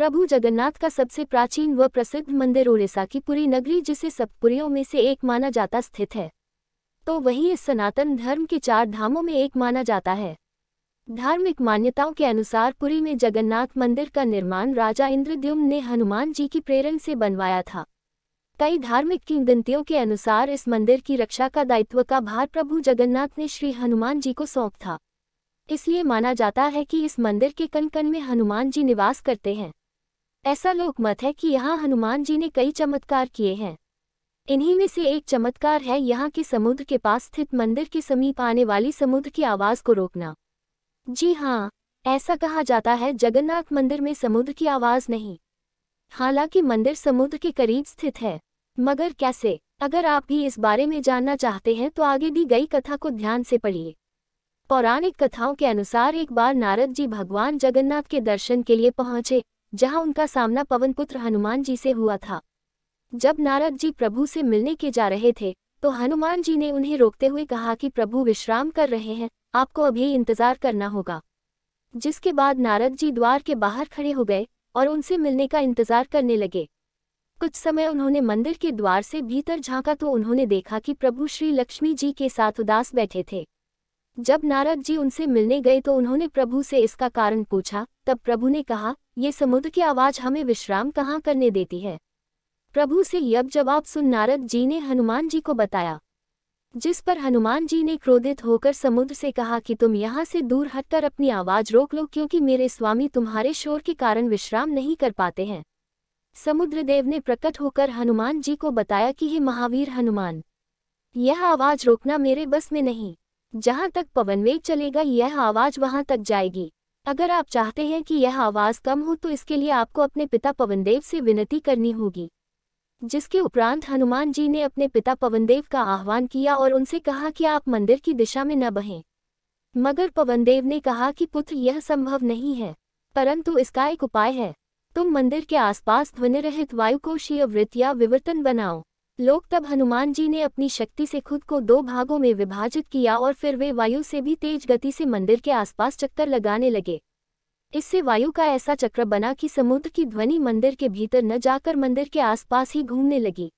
प्रभु जगन्नाथ का सबसे प्राचीन व प्रसिद्ध मंदिर ओडिशा की पुरी नगरी जिसे सप्तपुरियों में से एक माना जाता स्थित है तो वही इस सनातन धर्म के चार धामों में एक माना जाता है धार्मिक मान्यताओं के अनुसार पुरी में जगन्नाथ मंदिर का निर्माण राजा इंद्रद्युम्न ने हनुमान जी की प्रेरण से बनवाया था कई धार्मिक किंवदंतियों के अनुसार इस मंदिर की रक्षा का दायित्व का भार प्रभु जगन्नाथ ने श्री हनुमान जी को सौंप था इसलिए माना जाता है कि इस मंदिर के कन कन में हनुमान जी निवास करते हैं ऐसा लोकमत है कि यहाँ हनुमान जी ने कई चमत्कार किए हैं इन्हीं में से एक चमत्कार है यहाँ के समुद्र के पास स्थित मंदिर के समीप आने वाली समुद्र की आवाज़ को रोकना जी हाँ ऐसा कहा जाता है जगन्नाथ मंदिर में समुद्र की आवाज़ नहीं हालांकि मंदिर समुद्र के करीब स्थित है मगर कैसे अगर आप भी इस बारे में जानना चाहते हैं तो आगे दी गई कथा को ध्यान से पढ़िए पौराणिक कथाओं के अनुसार एक बार नारद जी भगवान जगन्नाथ के दर्शन के लिए पहुंचे जहां उनका सामना पवन पुत्र हनुमान जी से हुआ था जब नारद जी प्रभु से मिलने के जा रहे थे तो हनुमान जी ने उन्हें रोकते हुए कहा कि प्रभु विश्राम कर रहे हैं आपको अभी इंतजार करना होगा जिसके बाद नारद जी द्वार के बाहर खड़े हो गए और उनसे मिलने का इंतजार करने लगे कुछ समय उन्होंने मंदिर के द्वार से भीतर झांका तो उन्होंने देखा कि प्रभु श्री लक्ष्मी जी के साथ उदास बैठे थे जब नारद जी उनसे मिलने गए तो उन्होंने प्रभु से इसका कारण पूछा तब प्रभु ने कहा ये समुद्र की आवाज हमें विश्राम कहाँ करने देती है प्रभु से यब जवाब सुन नारद जी ने हनुमान जी को बताया जिस पर हनुमान जी ने क्रोधित होकर समुद्र से कहा कि तुम यहाँ से दूर हटकर अपनी आवाज रोक लो क्योंकि मेरे स्वामी तुम्हारे शोर के कारण विश्राम नहीं कर पाते हैं समुद्र देव ने प्रकट होकर हनुमान जी को बताया कि हे महावीर हनुमान यह आवाज रोकना मेरे बस में नहीं जहां तक पवन वेग चलेगा यह आवाज वहां तक जाएगी अगर आप चाहते हैं कि यह आवाज कम हो तो इसके लिए आपको अपने पिता पवनदेव से विनती करनी होगी जिसके उपरांत हनुमान जी ने अपने पिता पवनदेव का आह्वान किया और उनसे कहा कि आप मंदिर की दिशा में न बहें मगर पवनदेव ने कहा कि पुत्र यह संभव नहीं है परंतु इसका एक उपाय है तुम मंदिर के आसपास ध्वनिरहित वायुकोशीय वृत्त या विवर्तन बनाओ लोग तब हनुमान जी ने अपनी शक्ति से खुद को दो भागों में विभाजित किया और फिर वे वायु से भी तेज गति से मंदिर के आसपास चक्कर लगाने लगे इससे वायु का ऐसा चक्र बना कि समुद्र की ध्वनि मंदिर के भीतर न जाकर मंदिर के आसपास ही घूमने लगी